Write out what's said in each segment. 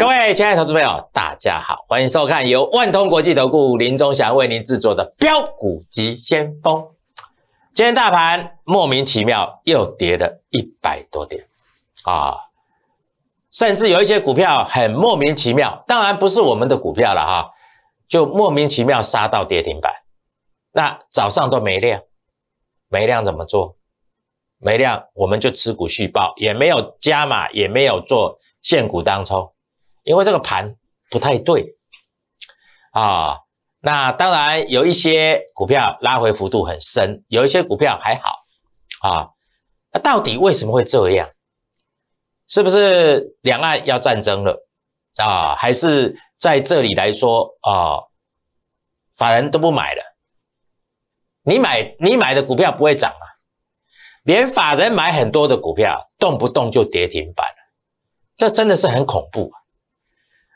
各位亲爱的投资朋友，大家好，欢迎收看由万通国际投顾林忠祥为您制作的《标股急先锋》。今天大盘莫名其妙又跌了一百多点啊，甚至有一些股票很莫名其妙，当然不是我们的股票了哈，就莫名其妙杀到跌停板。那早上都没量，没量怎么做？没量我们就持股续报，也没有加码，也没有做限股当冲。因为这个盘不太对啊，那当然有一些股票拉回幅度很深，有一些股票还好啊。那到底为什么会这样？是不是两岸要战争了啊？还是在这里来说啊，法人都不买了，你买你买的股票不会涨啊？连法人买很多的股票，动不动就跌停板了，这真的是很恐怖。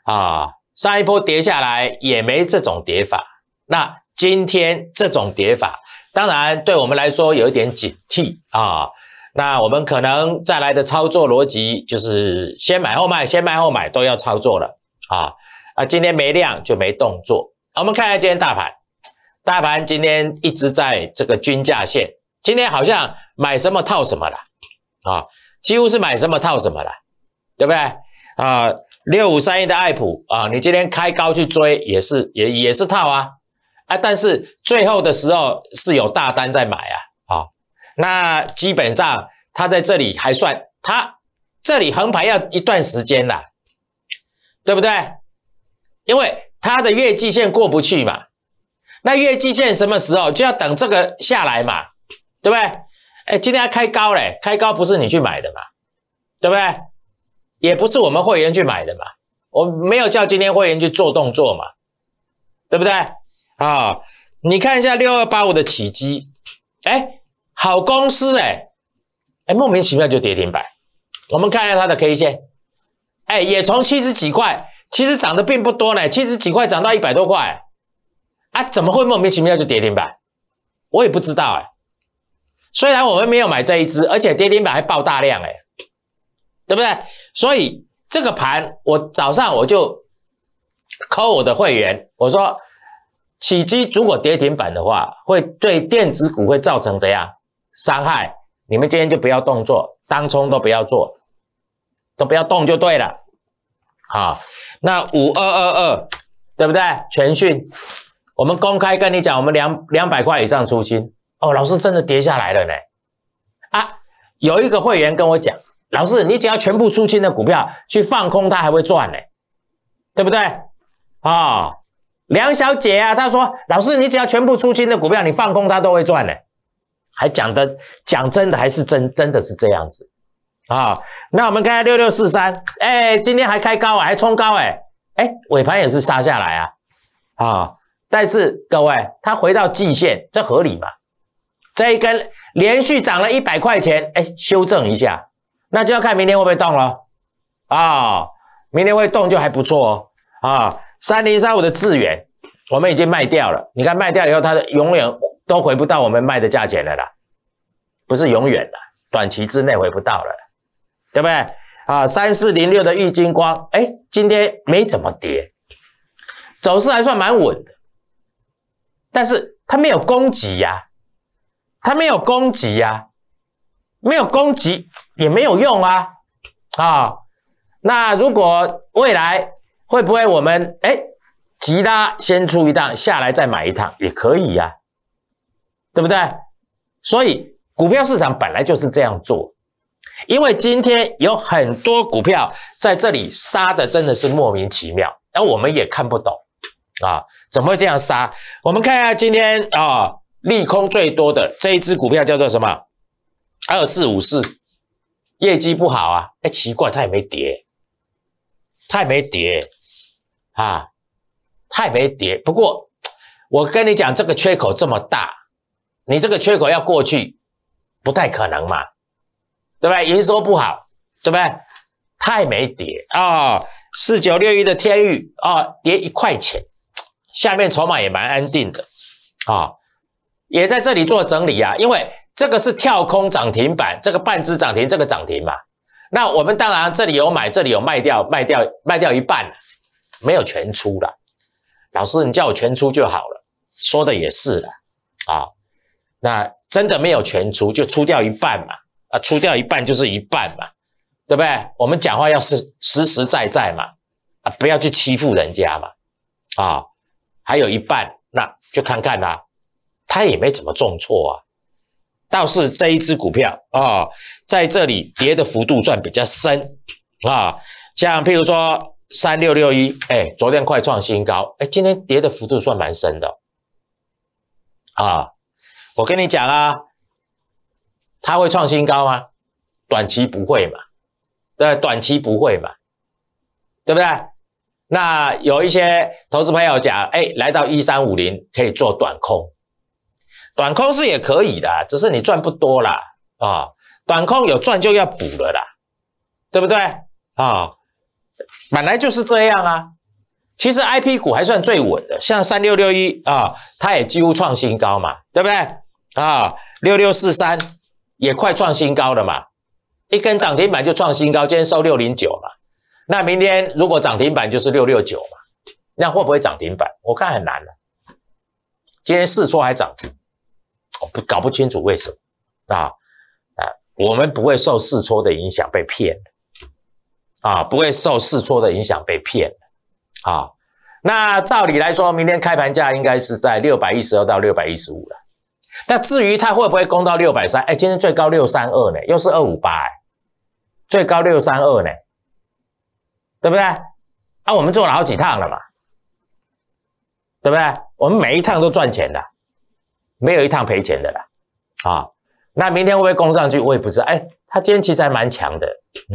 啊，上一波跌下来也没这种跌法，那今天这种跌法，当然对我们来说有一点警惕啊。那我们可能再来的操作逻辑就是先买后卖，先卖后买都要操作了啊啊！今天没量就没动作。我们看一下今天大盘，大盘今天一直在这个均价线，今天好像买什么套什么了啊，几乎是买什么套什么了，对不对啊？六五三一的爱普啊，你今天开高去追也是也也是套啊，啊！但是最后的时候是有大单在买啊，好，那基本上它在这里还算它这里横盘要一段时间了，对不对？因为它的月季线过不去嘛，那月季线什么时候就要等这个下来嘛，对不对？哎，今天要开高嘞，开高不是你去买的嘛，对不对？也不是我们会员去买的嘛，我没有叫今天会员去做动作嘛，对不对？啊，你看一下六二八五的起基，哎，好公司哎，哎，莫名其妙就跌停板。我们看一下它的 K 线，哎，也从七十几块，其实涨的并不多呢，七十几块涨到一百多块，啊，怎么会莫名其妙就跌停板？我也不知道哎。虽然我们没有买这一只，而且跌停板还爆大量哎。对不对？所以这个盘，我早上我就，call 我的会员，我说，起基如果跌停板的话，会对电子股会造成怎样伤害？你们今天就不要动作，当冲都不要做，都不要动就对了。好，那五二二二，对不对？全讯，我们公开跟你讲，我们两两百块以上出金。哦，老师真的跌下来了呢。啊，有一个会员跟我讲。老师，你只要全部出清的股票去放空，它还会赚呢，对不对？啊，梁小姐啊，她说，老师，你只要全部出清的股票，你放空它都会赚呢，还讲的讲真的还是真真的是这样子啊？那我们看六六四三，哎，今天还开高啊，还冲高哎哎，尾盘也是杀下来啊啊，但是各位，它回到季线，这合理吗？这一根连续涨了一百块钱，哎，修正一下。那就要看明天会不会动了啊！明天会动就还不错哦啊！三零三五的智远，我们已经卖掉了。你看卖掉以后，它永远都回不到我们卖的价钱了啦，不是永远的，短期之内回不到了，对不对啊？三四零六的玉金光，哎，今天没怎么跌，走势还算蛮稳的，但是它没有攻击呀，它没有攻击呀，没有攻击。也没有用啊，啊，那如果未来会不会我们哎，其他先出一趟下来再买一趟也可以呀，对不对？所以股票市场本来就是这样做，因为今天有很多股票在这里杀的真的是莫名其妙，而我们也看不懂啊，怎么会这样杀？我们看一下今天啊，利空最多的这一只股票叫做什么？二四五四。业绩不好啊！哎，奇怪，它也没跌，它也没跌啊，它也没跌。不过我跟你讲，这个缺口这么大，你这个缺口要过去不太可能嘛，对不对？营收不好，对不对？它也没跌啊，四九六一的天域啊，跌一块钱，下面筹码也蛮安定的啊，也在这里做整理啊，因为。这个是跳空涨停板，这个半只涨停，这个涨停嘛。那我们当然这里有买，这里有卖掉，卖掉卖掉一半，没有全出啦。老师，你叫我全出就好了，说的也是啦。啊。那真的没有全出，就出掉一半嘛。啊，出掉一半就是一半嘛，对不对？我们讲话要是实实在在嘛，啊，不要去欺负人家嘛。啊，还有一半，那就看看啦，他也没怎么重错啊。倒是这一只股票啊，在这里跌的幅度算比较深啊，像譬如说三六六一，哎，昨天快创新高，哎，今天跌的幅度算蛮深的啊。我跟你讲啊，它会创新高吗？短期不会嘛，对，短期不会嘛，对不对？那有一些投资朋友讲，哎，来到一三五零可以做短空。短空是也可以的，只是你赚不多啦啊！短空有赚就要补了啦，对不对啊？本来就是这样啊。其实 I P 股还算最稳的，像三六六一啊，它也几乎创新高嘛，对不对啊？六六四三也快创新高了嘛，一根涨停板就创新高，今天收六零九嘛，那明天如果涨停板就是六六九嘛，那会不会涨停板？我看很难的，今天试错还涨停。我不搞不清楚为什么啊啊！我们不会受试错的影响被骗啊，不会受试错的影响被骗啊。那照理来说，明天开盘价应该是在六百一十二到六百一十五了。那至于它会不会攻到六百三？哎，今天最高六三二呢，又是二五八哎，最高六三二呢，对不对？啊，我们做了好几趟了嘛，对不对？我们每一趟都赚钱的。没有一趟赔钱的啦，啊，那明天会不会攻上去，我也不知道。哎，它今天其实还蛮强的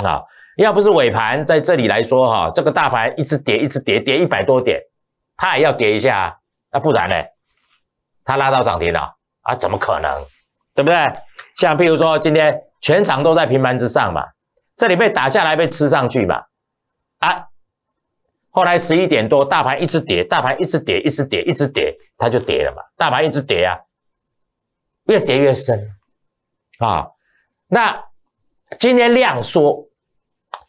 啊，要不是尾盘在这里来说哈，这个大盘一直跌，一直跌，跌一百多点，它也要跌一下啊，不然呢，它拉到涨停了啊，怎么可能，对不对？像譬如说今天全场都在平盘之上嘛，这里被打下来被吃上去嘛，啊，后来十一点多，大盘一直跌，大盘一直跌，一直跌，一直跌，它就跌了嘛，大盘一直跌啊。越跌越深，啊，那今天量缩，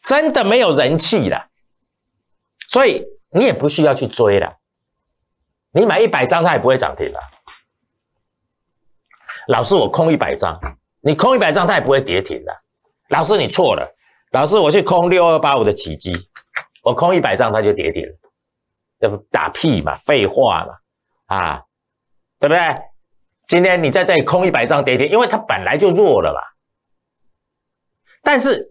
真的没有人气了，所以你也不需要去追了。你买一百张，它也不会涨停了。老师，我空一百张，你空一百张，它也不会跌停的。老师，你错了。老师，我去空六二八五的奇迹，我空一百张，它就跌停了。这不打屁嘛，废话嘛，啊，对不对？今天你在这里空一百张跌停，因为它本来就弱了啦。但是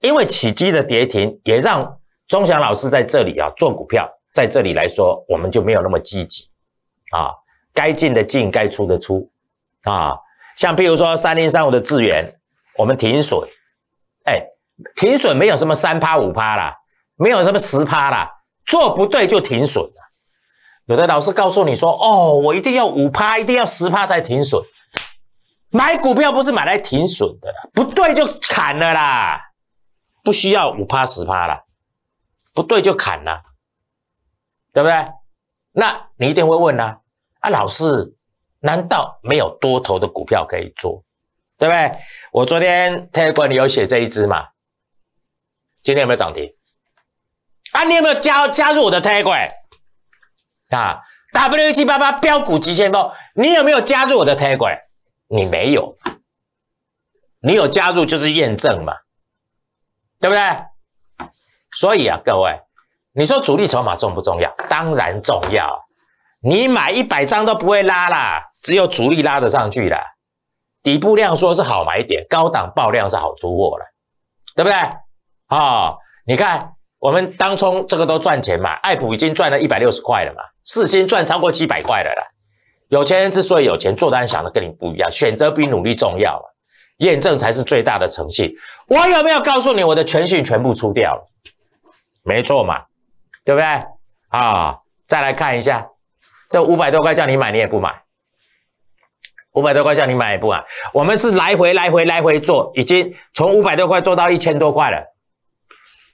因为起基的跌停，也让钟祥老师在这里啊做股票，在这里来说，我们就没有那么积极啊，该进的进，该出的出啊。像比如说三零三五的智源，我们停损，哎，停损没有什么三趴五趴啦，没有什么十趴啦，做不对就停损的。有的老师告诉你说：“哦，我一定要五趴，一定要十趴才停损。买股票不是买来停损的，不对就砍了啦，不需要五趴十趴啦，不对就砍了，对不对？”那你一定会问啦：“啊，老师，难道没有多头的股票可以做？对不对？”我昨天 Telegram 有写这一只嘛？今天有没有涨停？啊，你有没有加加入我的 Telegram？啊，W 七八八标股急先锋，你有没有加入我的 t a g 你没有，你有加入就是验证嘛，对不对？所以啊，各位，你说主力筹码重不重要？当然重要，你买一百张都不会拉啦，只有主力拉得上去啦。底部量说是好买点，高档爆量是好出货了，对不对？啊，你看。我们当冲这个都赚钱嘛？爱普已经赚了一百六十块了嘛，四星赚超过几百块了啦。有钱人之所以有钱，做单想的跟你不一样，选择比努力重要了。验证才是最大的诚信。我有没有告诉你，我的全讯全部出掉了？没错嘛，对不对？啊，再来看一下，这五百多块叫你买，你也不买。五百多块叫你买也不买。我们是来回来回来回做，已经从五百多块做到一千多块了。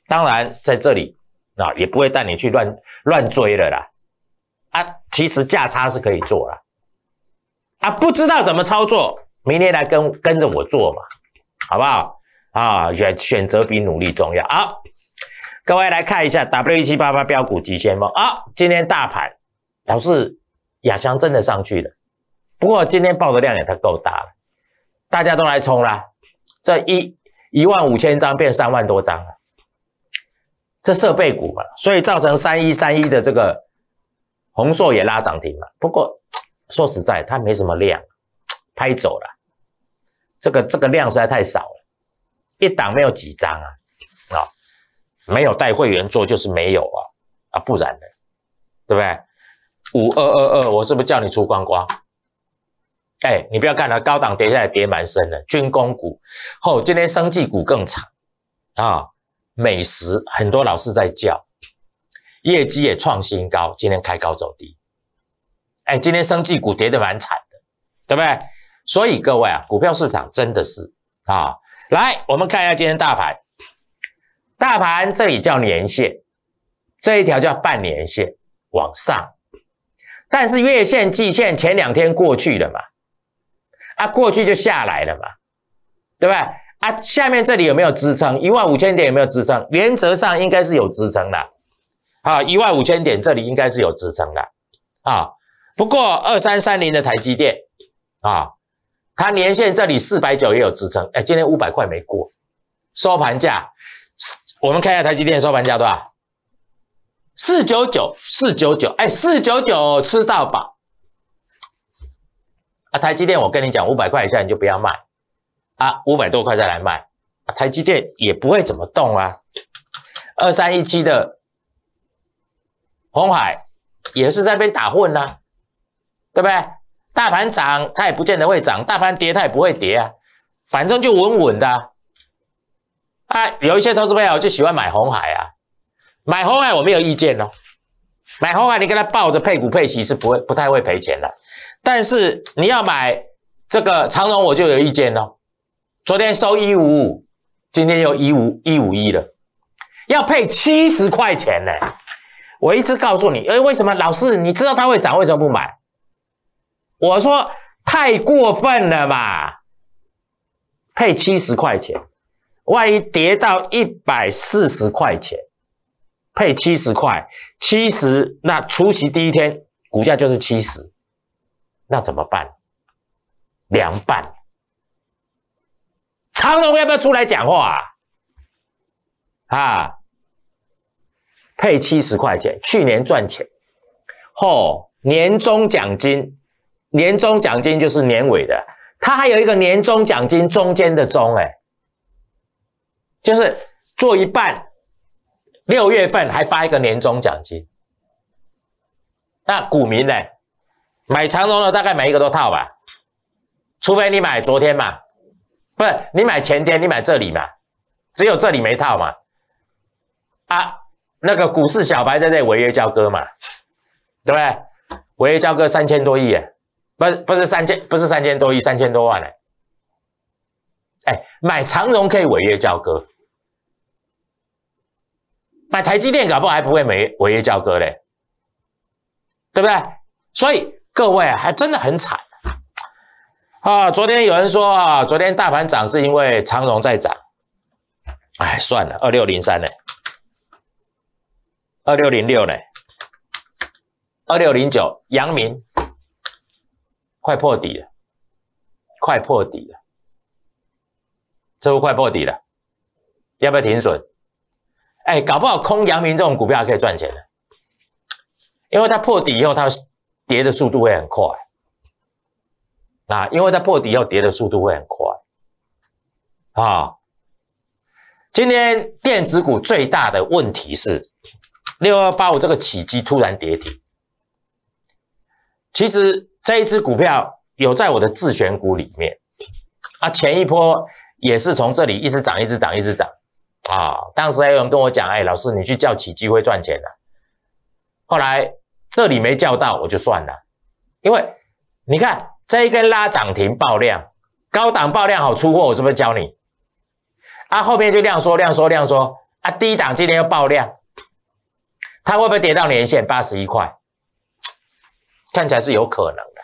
当然，在这里啊，也不会带你去乱乱追了啦。啊，其实价差是可以做了。啊，不知道怎么操作，明天来跟跟着我做嘛，好不好？啊，选选择比努力重要。好，各位来看一下 W 一七八八标股极限吗？啊，今天大盘老示亚翔真的上去了，不过今天爆的量也太够大了，大家都来冲啦，这一一万五千张变三万多张了。这设备股嘛，所以造成三一三一的这个红硕也拉涨停了。不过说实在，它没什么量，拍走了。这个这个量实在太少了，一档没有几张啊啊！没有带会员做就是没有啊，啊，不然的，对不对？五二二二，我是不是叫你出光光？哎，你不要看了，高档跌下来跌蛮深的。军工股后，今天生技股更惨啊。美食很多老师在叫，业绩也创新高，今天开高走低，哎，今天生技股跌的蛮惨的，对不对？所以各位啊，股票市场真的是啊，来，我们看一下今天大盘，大盘这里叫年线，这一条叫半年线，往上，但是月线、季线前两天过去了嘛，啊，过去就下来了嘛，对对？啊，下面这里有没有支撑？一万五千点有没有支撑？原则上应该是有支撑的。啊，一万五千点这里应该是有支撑的。啊，不过二三三零的台积电，啊，它年线这里四百九也有支撑。哎，今天五百块没过，收盘价。四，我们看一下台积电收盘价多少？四九九，四九九，哎，四九九吃到饱。啊，台积电我跟你讲，五百块以下你就不要卖。啊，五百多块再来卖，台积电也不会怎么动啊。二三一七的红海也是在边打混呐，对不对？大盘涨它也不见得会涨，大盘跌它也不会跌啊，反正就稳稳的。啊，有一些投资朋友就喜欢买红海啊，买红海我没有意见哦。买红海你跟他抱着配股配息是不会不太会赔钱的，但是你要买这个长荣我就有意见喽。昨天收一五五，今天又一五一五一了，要配七十块钱呢。我一直告诉你，哎，为什么老师你知道它会涨，为什么不买？我说太过分了吧，配七十块钱，万一跌到一百四十块钱，配七十块，七十那除夕第一天股价就是七十，那怎么办？凉拌。长隆要不要出来讲话啊？啊，配七十块钱，去年赚钱，哦，年终奖金，年终奖金就是年尾的，它还有一个年终奖金中间的中，哎，就是做一半，六月份还发一个年终奖金，那股民呢，买长隆的大概每一个都套吧，除非你买昨天嘛。不是你买前天，你买这里嘛？只有这里没套嘛？啊，那个股市小白在这违约交割嘛？对不对？违约交割三千多亿耶，不不是三千，不是三千多亿，三千多万呢。哎，买长荣可以违约交割，买台积电搞不好还不会违违约交割嘞，对不对？所以各位还真的很惨。啊，昨天有人说啊，昨天大盘涨是因为长荣在涨。哎，算了，二六零三呢，二六零六呢，二六零九，阳明快破底了，快破底了，这不快破底了？要不要停损？哎，搞不好空阳明这种股票还可以赚钱的，因为它破底以后，它跌的速度会很快。啊，因为它破底要跌的速度会很快啊！今天电子股最大的问题是六二八五这个起机突然跌停。其实这一只股票有在我的自选股里面啊，前一波也是从这里一直涨，一直涨，一直涨啊。当时还有人跟我讲：“哎，老师，你去叫起基会赚钱的。”后来这里没叫到我就算了，因为你看。这一根拉涨停爆量，高档爆量好出货，我是不是教你？啊，后面就量缩量缩量缩啊，低档今天又爆量，它会不会跌到年线八十一块？看起来是有可能的。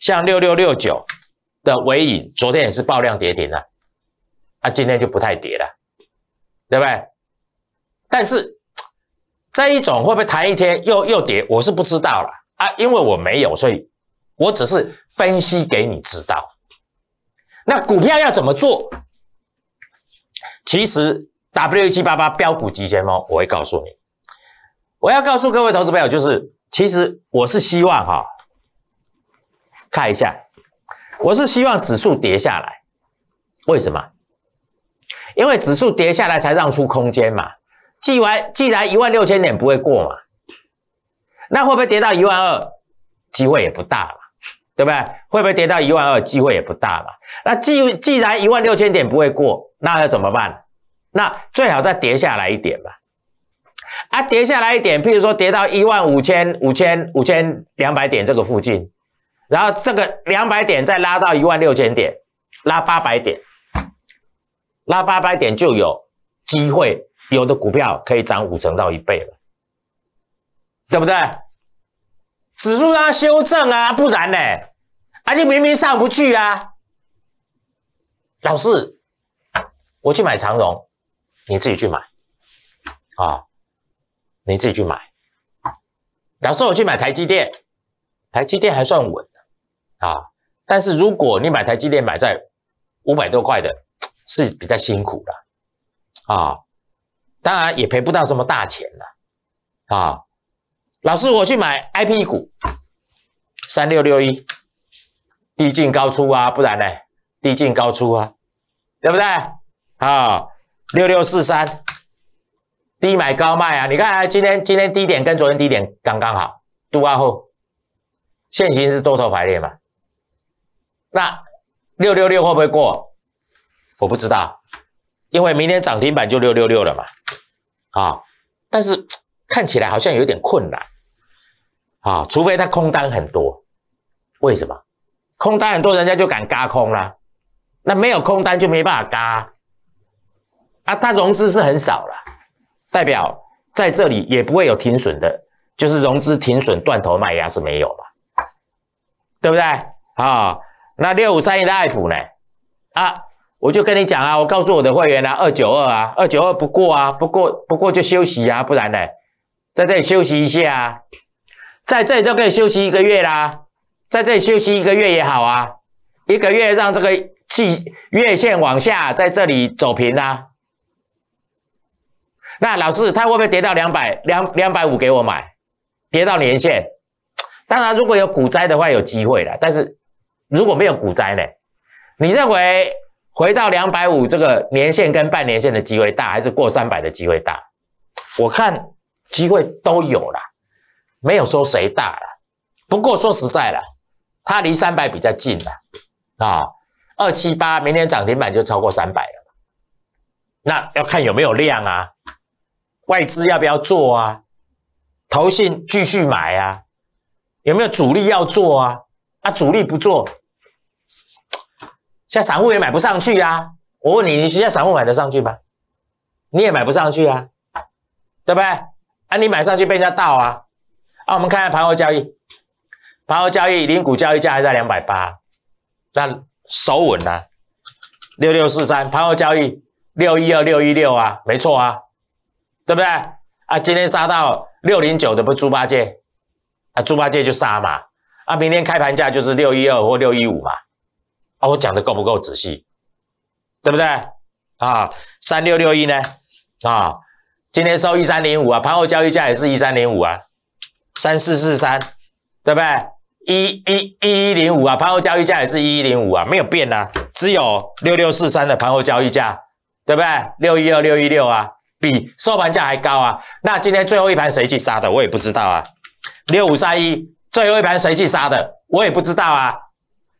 像六六六九的尾影，昨天也是爆量跌停了，啊，今天就不太跌了，对不对？但是这一种会不会弹一天又又跌，我是不知道了啊，因为我没有，所以。我只是分析给你知道，那股票要怎么做？其实 W 七八八标股集先锋，我会告诉你。我要告诉各位投资朋友，就是其实我是希望哈，看一下，我是希望指数跌下来，为什么？因为指数跌下来才让出空间嘛。既然既然一万六千点不会过嘛，那会不会跌到一万二？机会也不大了。对不对？会不会跌到一万二？机会也不大嘛。那既既然一万六千点不会过，那要怎么办？那最好再跌下来一点吧。啊，跌下来一点，譬如说跌到一万五千、五千、五千两百点这个附近，然后这个两百点再拉到一万六千点，拉八百点，拉八百点就有机会，有的股票可以涨五成到一倍了，对不对？指数要修正啊，不然呢？而且明明上不去啊。老师，我去买长荣，你自己去买啊，你自己去买。老师，我去买台积电，台积电还算稳啊。但是如果你买台积电买在五百多块的，是比较辛苦的啊。当然也赔不到什么大钱了啊。老师，我去买 IP 股，三六六一，低进高出啊，不然呢？低进高出啊，对不对？好，六六四三，低买高卖啊。你看啊，今天今天低点跟昨天低点刚刚好，度啊后，现形是多头排列嘛？那六六六会不会过？我不知道，因为明天涨停板就六六六了嘛。啊，但是看起来好像有点困难。啊，除非他空单很多，为什么？空单很多，人家就敢嘎空了。那没有空单就没办法嘎啊。他融资是很少了，代表在这里也不会有停损的，就是融资停损断头卖压是没有了，对不对？啊，那六五三一的爱普呢？啊，我就跟你讲啊，我告诉我的会员啊，二九二啊，二九二不过啊，不过不过就休息啊，不然呢，在这里休息一下。在这里都可以休息一个月啦，在这里休息一个月也好啊，一个月让这个季月线往下在这里走平啦。那老师，它会不会跌到两百两两百五给我买？跌到年线？当然，如果有股灾的话，有机会了。但是如果没有股灾呢？你认为回到两百五这个年线跟半年线的机会大，还是过三百的机会大？我看机会都有啦。没有说谁大了，不过说实在了，它离三百比较近了，啊，二七八，明天涨停板就超过三百了，那要看有没有量啊，外资要不要做啊，投信继续买啊，有没有主力要做啊？啊，主力不做，现在散户也买不上去啊。我问你，你现在散户买得上去吗？你也买不上去啊，对不对？啊，你买上去被人家盗啊。啊，我们看一下盘后交易，盘后交易零股交易价还在两百八，那样收稳了，六六四三盘后交易六一二六一六啊，没错啊，对不对？啊，今天杀到六零九的不猪八戒，啊，猪八戒就杀嘛，啊，明天开盘价就是六一二或六一五嘛，啊，我讲的够不够仔细，对不对？啊，三六六一呢？啊，今天收一三零五啊，盘后交易价也是一三零五啊。三四四三，对不对？一一一一零五啊，盘后交易价也是一一零五啊，没有变啊，只有六六四三的盘后交易价，对不对？六一二六一六啊，比收盘价还高啊。那今天最后一盘谁去杀的，我也不知道啊。六五三一，最后一盘谁去杀的，我也不知道啊。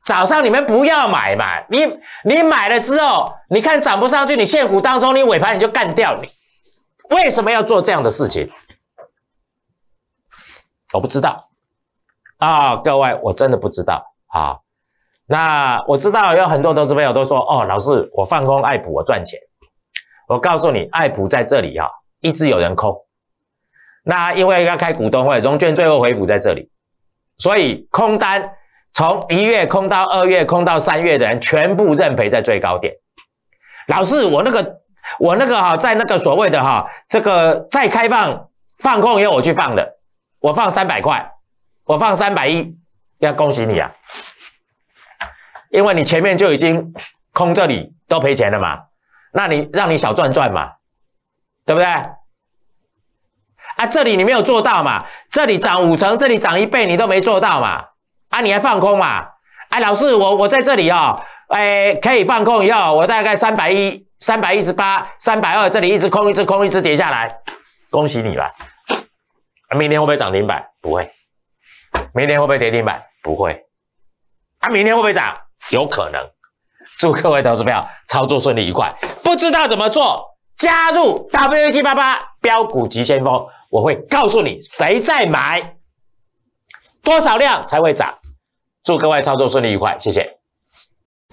早上你们不要买嘛，你你买了之后，你看涨不上去，你现股当中你尾盘你就干掉你，为什么要做这样的事情？我不知道啊，各位，我真的不知道啊。那我知道有很多投资朋友都说：“哦，老师，我放空爱普，我赚钱。”我告诉你，爱普在这里哦，一直有人空。那因为要开股东会，融券最后回补在这里，所以空单从一月空到二月，空到三月的人全部认赔在最高点。老师，我那个我那个哈，在那个所谓的哈，这个再开放放空要我去放的。我放三百块，我放三百一，要恭喜你啊！因为你前面就已经空这里都赔钱了嘛，那你让你小赚赚嘛，对不对？啊，这里你没有做到嘛，这里涨五成，这里涨一倍，你都没做到嘛，啊，你还放空嘛？哎，老师，我我在这里哦，哎，可以放空后，我大概三百一、三百一十八、三百二，这里一直空一直空一直跌下来，恭喜你了。明天会不会涨停板？不会。明天会不会跌停板？不会。啊，明天会不会涨？有可能。祝各位投资朋友操作顺利愉快。不知道怎么做，加入 W 七八八标股急先锋，我会告诉你谁在买，多少量才会涨。祝各位操作顺利愉快，谢谢。